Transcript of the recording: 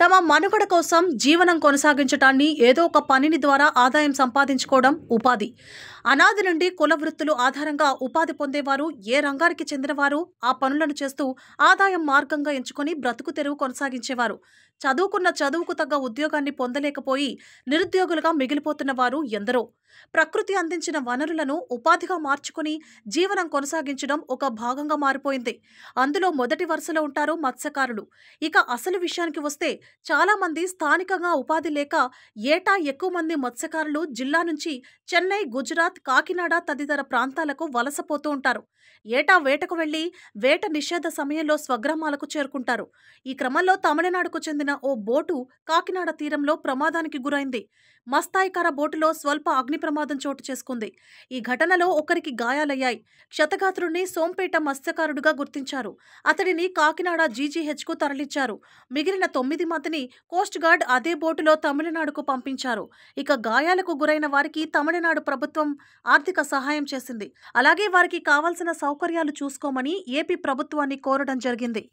తమ మనుగడ కోసం జీవనం కొనసాగించటాన్ని ఏదో ఒక పనిని ద్వారా ఆదాయం సంపాదించుకోవడం ఉపాధి అనాది నుండి కుల వృత్తులు ఆధారంగా ఉపాధి పొందేవారు ఏ రంగానికి చెందినవారు ఆ పనులను చేస్తూ ఆదాయం మార్గంగా ఎంచుకొని బ్రతుకు తెరువు కొనసాగించేవారు చదువుకున్న చదువుకు తగ్గ ఉద్యోగాన్ని పొందలేకపోయి నిరుద్యోగులుగా మిగిలిపోతున్న వారు ఎందరో ప్రకృతి అందించిన వనరులను ఉపాధిగా మార్చుకుని జీవనం కొనసాగించడం ఒక భాగంగా మారిపోయింది అందులో మొదటి వరుసలో ఉంటారు మత్స్యకారులు ఇక అసలు విషయానికి వస్తే చాలామంది స్థానికంగా ఉపాధి లేక ఏటా ఎక్కువ మంది మత్స్యకారులు జిల్లా నుంచి చెన్నై గుజరాత్ కాకినాడ తదితర ప్రాంతాలకు వలసపోతూ ఉంటారు ఏటా వేటకు వెళ్లి వేట నిషేధ సమయంలో స్వగ్రామాలకు చేరుకుంటారు ఈ క్రమంలో తమిళనాడుకు చెందిన ఓ బోటు కాకినాడ తీరంలో ప్రమాదానికి గురైంది మస్తాయికర బోటులో స్వల్ప అగ్ని ప్రమాదం చోటు చేసుకుంది ఈ ఘటనలో ఒకరికి గాయాలయ్యాయి క్షతగాత్రుడిని సోంపేట మత్స్యకారుడుగా గుర్తించారు అతడిని కాకినాడ జీజీహెచ్కు తరలించారు మిగిలిన తొమ్మిది మందిని కోస్ట్ గార్డ్ అదే బోటులో తమిళనాడుకు పంపించారు ఇక గాయాలకు గురైన వారికి తమిళనాడు ప్రభుత్వం ఆర్థిక సహాయం చేసింది అలాగే వారికి కావాల్సిన సౌకర్యాలు చూసుకోమని ఏపీ ప్రభుత్వాన్ని కోరడం జరిగింది